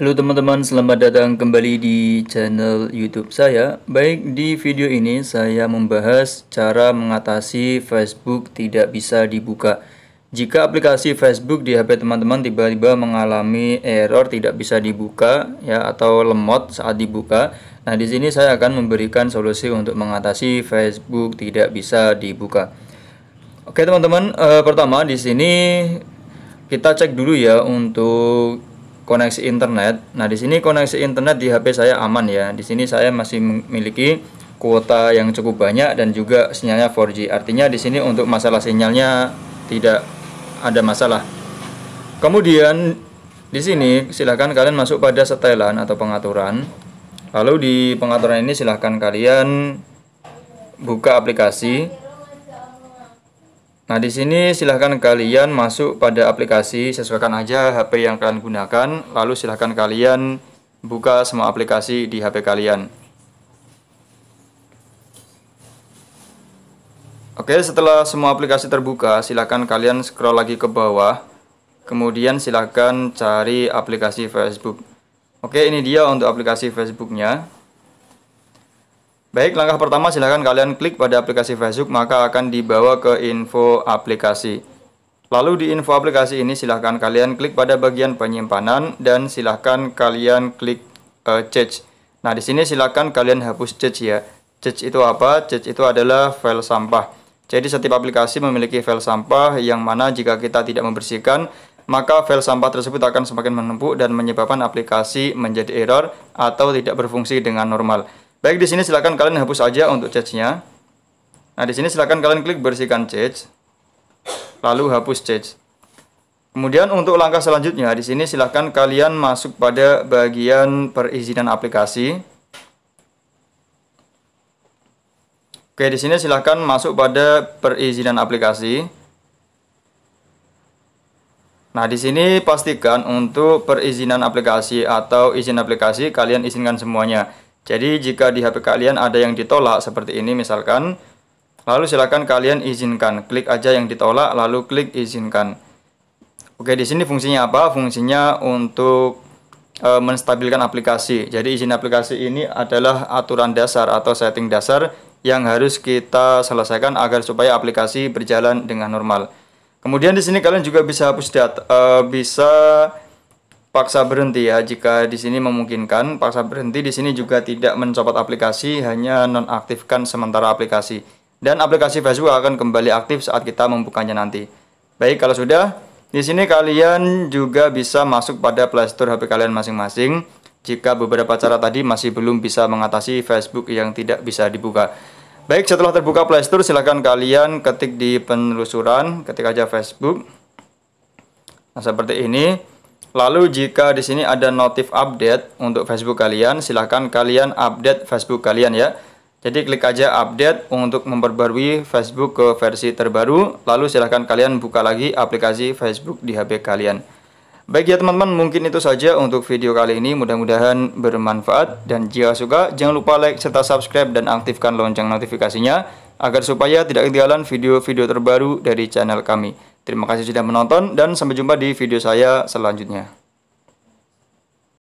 Halo teman-teman, selamat datang kembali di channel YouTube saya. Baik, di video ini saya membahas cara mengatasi Facebook tidak bisa dibuka. Jika aplikasi Facebook di HP teman-teman tiba-tiba mengalami error tidak bisa dibuka ya atau lemot saat dibuka, nah di sini saya akan memberikan solusi untuk mengatasi Facebook tidak bisa dibuka. Oke teman-teman, e, pertama di sini kita cek dulu ya untuk koneksi internet. Nah, di sini koneksi internet di HP saya aman ya. Di sini saya masih memiliki kuota yang cukup banyak dan juga sinyalnya 4G. Artinya di sini untuk masalah sinyalnya tidak ada masalah. Kemudian di sini silahkan kalian masuk pada setelan atau pengaturan. Lalu di pengaturan ini silahkan kalian buka aplikasi Nah, di sini silahkan kalian masuk pada aplikasi, sesuaikan aja HP yang kalian gunakan, lalu silahkan kalian buka semua aplikasi di HP kalian. Oke, setelah semua aplikasi terbuka, silahkan kalian scroll lagi ke bawah, kemudian silahkan cari aplikasi Facebook. Oke, ini dia untuk aplikasi Facebooknya. Baik, langkah pertama silahkan kalian klik pada aplikasi Facebook, maka akan dibawa ke info aplikasi. Lalu di info aplikasi ini silahkan kalian klik pada bagian penyimpanan dan silahkan kalian klik uh, eh, change. Nah, di sini silahkan kalian hapus change ya. Change itu apa? Change itu adalah file sampah. Jadi setiap aplikasi memiliki file sampah yang mana jika kita tidak membersihkan, maka file sampah tersebut akan semakin menumpuk dan menyebabkan aplikasi menjadi error atau tidak berfungsi dengan normal. Baik di sini silahkan kalian hapus aja untuk cache nya Nah di sini silahkan kalian klik bersihkan cache lalu hapus cache Kemudian untuk langkah selanjutnya di sini silahkan kalian masuk pada bagian perizinan aplikasi. Oke di sini silahkan masuk pada perizinan aplikasi. Nah, di sini pastikan untuk perizinan aplikasi atau izin aplikasi kalian izinkan semuanya. Jadi jika di HP kalian ada yang ditolak seperti ini misalkan, lalu silakan kalian izinkan. Klik aja yang ditolak lalu klik izinkan. Oke, di sini fungsinya apa? Fungsinya untuk e, menstabilkan aplikasi. Jadi izin aplikasi ini adalah aturan dasar atau setting dasar yang harus kita selesaikan agar supaya aplikasi berjalan dengan normal. Kemudian di sini kalian juga bisa hapus data, e, bisa paksa berhenti ya jika di sini memungkinkan paksa berhenti di sini juga tidak mencopot aplikasi hanya nonaktifkan sementara aplikasi dan aplikasi Facebook akan kembali aktif saat kita membukanya nanti baik kalau sudah di sini kalian juga bisa masuk pada Playstore HP kalian masing-masing jika beberapa cara tadi masih belum bisa mengatasi Facebook yang tidak bisa dibuka baik setelah terbuka Playstore silahkan kalian ketik di penelusuran ketik aja Facebook nah seperti ini Lalu jika di sini ada notif update untuk Facebook kalian, silahkan kalian update Facebook kalian ya. Jadi klik aja update untuk memperbarui Facebook ke versi terbaru, lalu silahkan kalian buka lagi aplikasi Facebook di HP kalian. Baik ya teman-teman, mungkin itu saja untuk video kali ini, mudah-mudahan bermanfaat. Dan jika suka, jangan lupa like serta subscribe dan aktifkan lonceng notifikasinya, agar supaya tidak ketinggalan video-video terbaru dari channel kami. Terima kasih sudah menonton dan sampai jumpa di video saya selanjutnya.